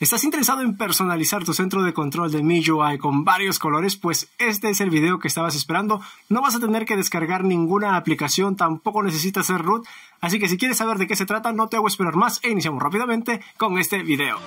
¿Estás interesado en personalizar tu centro de control de MIUI con varios colores? Pues este es el video que estabas esperando. No vas a tener que descargar ninguna aplicación, tampoco necesitas hacer root. Así que si quieres saber de qué se trata, no te hago esperar más e iniciamos rápidamente con este video.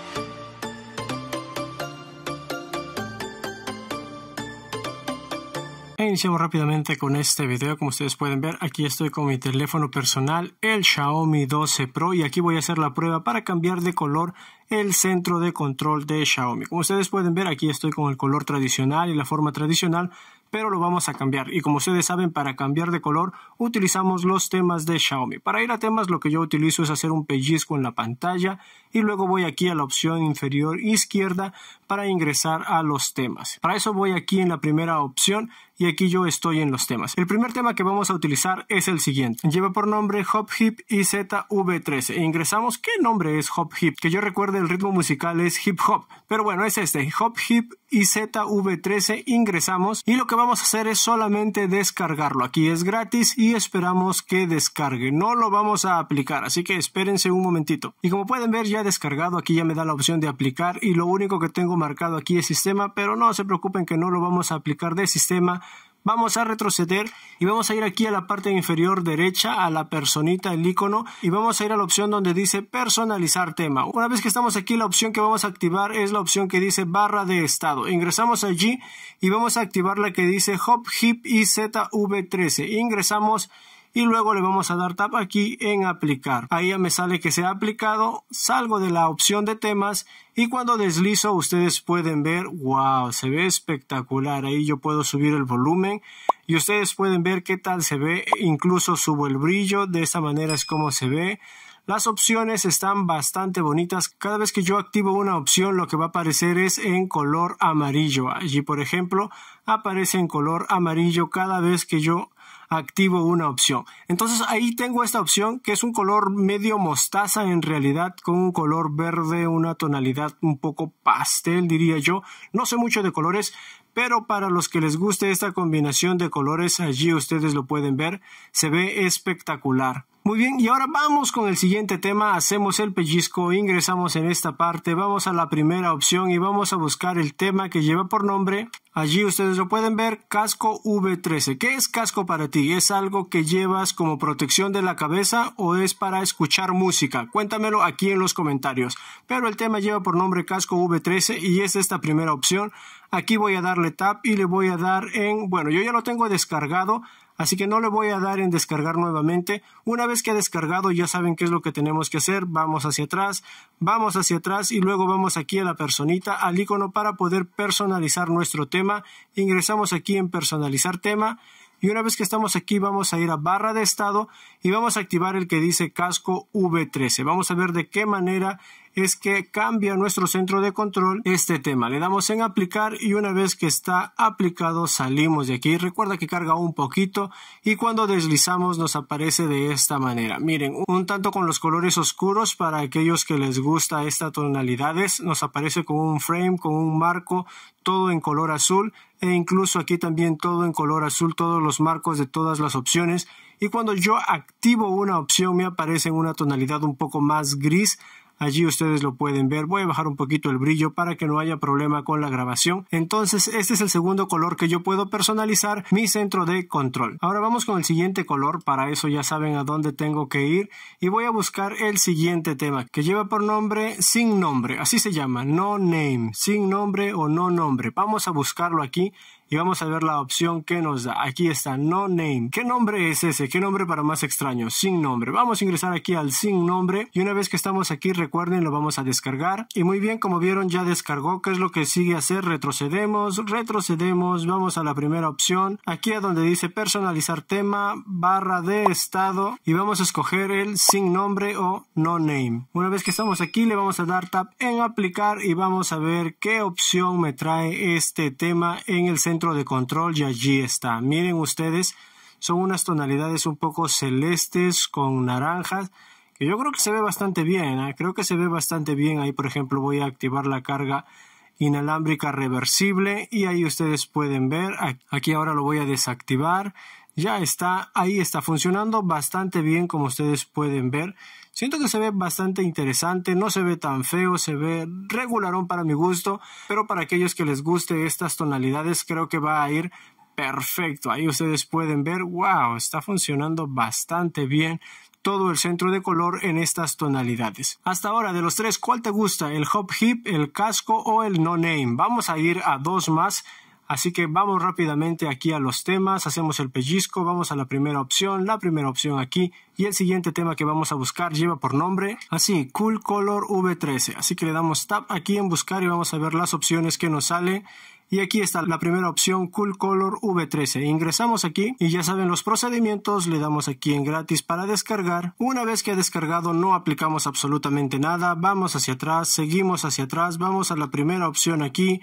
E iniciamos rápidamente con este video. Como ustedes pueden ver, aquí estoy con mi teléfono personal, el Xiaomi 12 Pro, y aquí voy a hacer la prueba para cambiar de color el centro de control de Xiaomi. Como ustedes pueden ver, aquí estoy con el color tradicional y la forma tradicional, pero lo vamos a cambiar. Y como ustedes saben, para cambiar de color utilizamos los temas de Xiaomi. Para ir a temas lo que yo utilizo es hacer un pellizco en la pantalla y luego voy aquí a la opción inferior izquierda para ingresar a los temas. Para eso voy aquí en la primera opción y aquí yo estoy en los temas. El primer tema que vamos a utilizar es el siguiente. Lleva por nombre Hop Hip IZV13. E ingresamos, ¿qué nombre es Hop Hip? Que yo recuerde el ritmo musical es hip hop, pero bueno, es este, Hop Hip y ZV13 ingresamos y lo que vamos a hacer es solamente descargarlo. Aquí es gratis y esperamos que descargue. No lo vamos a aplicar, así que espérense un momentito. Y como pueden ver ya descargado, aquí ya me da la opción de aplicar y lo único que tengo marcado aquí es sistema, pero no se preocupen que no lo vamos a aplicar de sistema Vamos a retroceder y vamos a ir aquí a la parte inferior derecha, a la personita, el icono, y vamos a ir a la opción donde dice personalizar tema. Una vez que estamos aquí, la opción que vamos a activar es la opción que dice barra de estado. Ingresamos allí y vamos a activar la que dice Hop Hip IZV13. Ingresamos y luego le vamos a dar tap aquí en aplicar. Ahí ya me sale que se ha aplicado, salgo de la opción de temas y cuando deslizo ustedes pueden ver, wow, se ve espectacular. Ahí yo puedo subir el volumen y ustedes pueden ver qué tal se ve, incluso subo el brillo, de esta manera es como se ve. Las opciones están bastante bonitas. Cada vez que yo activo una opción, lo que va a aparecer es en color amarillo. Allí, por ejemplo, aparece en color amarillo cada vez que yo activo una opción. Entonces ahí tengo esta opción que es un color medio mostaza en realidad con un color verde, una tonalidad un poco pastel diría yo. No sé mucho de colores, pero para los que les guste esta combinación de colores allí ustedes lo pueden ver, se ve espectacular. Muy bien, y ahora vamos con el siguiente tema, hacemos el pellizco, ingresamos en esta parte, vamos a la primera opción y vamos a buscar el tema que lleva por nombre, allí ustedes lo pueden ver, casco V13. ¿Qué es casco para ti? ¿Es algo que llevas como protección de la cabeza o es para escuchar música? Cuéntamelo aquí en los comentarios. Pero el tema lleva por nombre casco V13 y es esta primera opción. Aquí voy a darle tap y le voy a dar en, bueno, yo ya lo tengo descargado, así que no le voy a dar en descargar nuevamente. Una vez que ha descargado ya saben qué es lo que tenemos que hacer, vamos hacia atrás, vamos hacia atrás y luego vamos aquí a la personita, al icono para poder personalizar nuestro tema, ingresamos aquí en personalizar tema y una vez que estamos aquí vamos a ir a barra de estado y vamos a activar el que dice casco V13. Vamos a ver de qué manera es que cambia nuestro centro de control este tema. Le damos en aplicar y una vez que está aplicado salimos de aquí. Recuerda que carga un poquito y cuando deslizamos nos aparece de esta manera. Miren, un tanto con los colores oscuros para aquellos que les gusta esta tonalidades. Nos aparece con un frame, con un marco, todo en color azul e incluso aquí también todo en color azul, todos los marcos de todas las opciones. Y cuando yo activo una opción me aparece en una tonalidad un poco más gris Allí ustedes lo pueden ver. Voy a bajar un poquito el brillo para que no haya problema con la grabación. Entonces este es el segundo color que yo puedo personalizar mi centro de control. Ahora vamos con el siguiente color. Para eso ya saben a dónde tengo que ir. Y voy a buscar el siguiente tema que lleva por nombre sin nombre. Así se llama. No name. Sin nombre o no nombre. Vamos a buscarlo aquí y vamos a ver la opción que nos da. Aquí está, no name. ¿Qué nombre es ese? ¿Qué nombre para más extraño? Sin nombre. Vamos a ingresar aquí al sin nombre y una vez que estamos aquí, recuerden, lo vamos a descargar. Y muy bien, como vieron, ya descargó. ¿Qué es lo que sigue hacer? Retrocedemos, retrocedemos, vamos a la primera opción. Aquí a donde dice personalizar tema, barra de estado y vamos a escoger el sin nombre o no name. Una vez que estamos aquí, le vamos a dar tap en aplicar y vamos a ver qué opción me trae este tema en el centro de control y allí está. Miren ustedes, son unas tonalidades un poco celestes con naranjas, que yo creo que se ve bastante bien, ¿eh? creo que se ve bastante bien. Ahí, por ejemplo, voy a activar la carga inalámbrica reversible y ahí ustedes pueden ver, aquí ahora lo voy a desactivar. Ya está, ahí está funcionando bastante bien como ustedes pueden ver. Siento que se ve bastante interesante, no se ve tan feo, se ve regularón para mi gusto, pero para aquellos que les guste estas tonalidades creo que va a ir perfecto. Ahí ustedes pueden ver, wow, está funcionando bastante bien todo el centro de color en estas tonalidades. Hasta ahora, de los tres, ¿cuál te gusta? ¿El Hop Hip, el Casco o el No Name? Vamos a ir a dos más Así que vamos rápidamente aquí a los temas, hacemos el pellizco, vamos a la primera opción, la primera opción aquí y el siguiente tema que vamos a buscar lleva por nombre así Cool Color V13. Así que le damos tap aquí en buscar y vamos a ver las opciones que nos sale. Y aquí está la primera opción Cool Color V13. Ingresamos aquí y ya saben los procedimientos, le damos aquí en gratis para descargar. Una vez que ha descargado no aplicamos absolutamente nada, vamos hacia atrás, seguimos hacia atrás, vamos a la primera opción aquí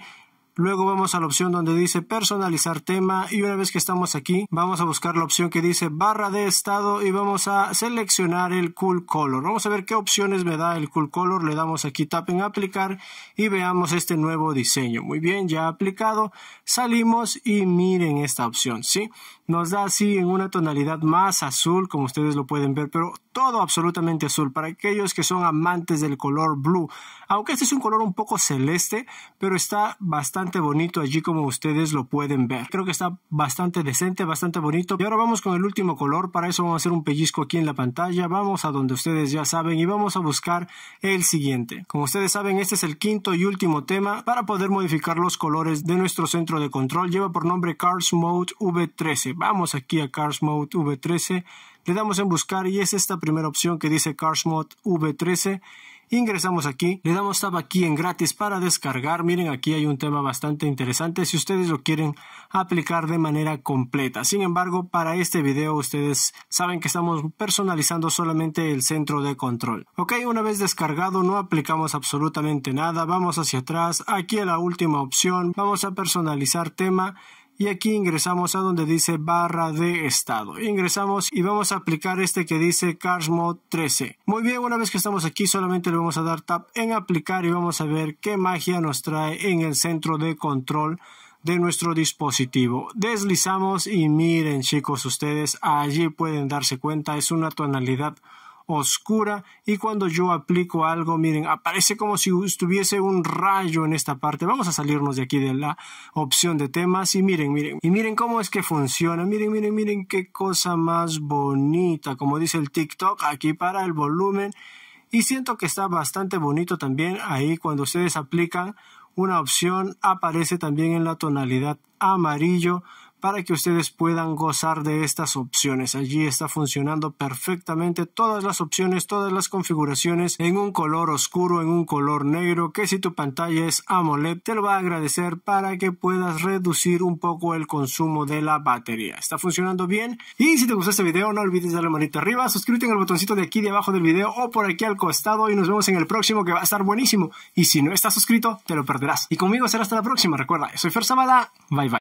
Luego vamos a la opción donde dice personalizar tema y una vez que estamos aquí vamos a buscar la opción que dice barra de estado y vamos a seleccionar el cool color. Vamos a ver qué opciones me da el cool color. Le damos aquí tap en aplicar y veamos este nuevo diseño. Muy bien, ya aplicado. Salimos y miren esta opción, ¿sí? nos da así en una tonalidad más azul, como ustedes lo pueden ver, pero todo absolutamente azul, para aquellos que son amantes del color blue, aunque este es un color un poco celeste, pero está bastante bonito allí como ustedes lo pueden ver. Creo que está bastante decente, bastante bonito. Y ahora vamos con el último color, para eso vamos a hacer un pellizco aquí en la pantalla, vamos a donde ustedes ya saben y vamos a buscar el siguiente. Como ustedes saben, este es el quinto y último tema para poder modificar los colores de nuestro centro de control, lleva por nombre Cars Mode V13 vamos aquí a Cars Mode V13, le damos en buscar y es esta primera opción que dice Cars Mode V13. Ingresamos aquí, le damos tab aquí en gratis para descargar. Miren, aquí hay un tema bastante interesante si ustedes lo quieren aplicar de manera completa. Sin embargo, para este video ustedes saben que estamos personalizando solamente el centro de control. Ok, una vez descargado no aplicamos absolutamente nada. Vamos hacia atrás, aquí a la última opción. Vamos a personalizar tema y aquí ingresamos a donde dice barra de estado. Ingresamos y vamos a aplicar este que dice Cars Mode 13. Muy bien, una vez que estamos aquí solamente le vamos a dar tap en aplicar y vamos a ver qué magia nos trae en el centro de control de nuestro dispositivo. Deslizamos y miren chicos ustedes, allí pueden darse cuenta, es una tonalidad oscura y cuando yo aplico algo, miren, aparece como si estuviese un rayo en esta parte. Vamos a salirnos de aquí de la opción de temas y miren, miren, y miren cómo es que funciona. Miren, miren, miren qué cosa más bonita, como dice el TikTok, aquí para el volumen. Y siento que está bastante bonito también ahí cuando ustedes aplican una opción aparece también en la tonalidad amarillo para que ustedes puedan gozar de estas opciones. Allí está funcionando perfectamente todas las opciones, todas las configuraciones en un color oscuro, en un color negro, que si tu pantalla es AMOLED te lo va a agradecer para que puedas reducir un poco el consumo de la batería. Está funcionando bien y si te gustó este video no olvides darle manito arriba, suscríbete en el botoncito de aquí de abajo del video o por aquí al costado y nos vemos en el próximo que va a estar buenísimo y si no estás suscrito te lo perderás. Y conmigo será hasta la próxima, recuerda, soy Fer Zavala, bye bye.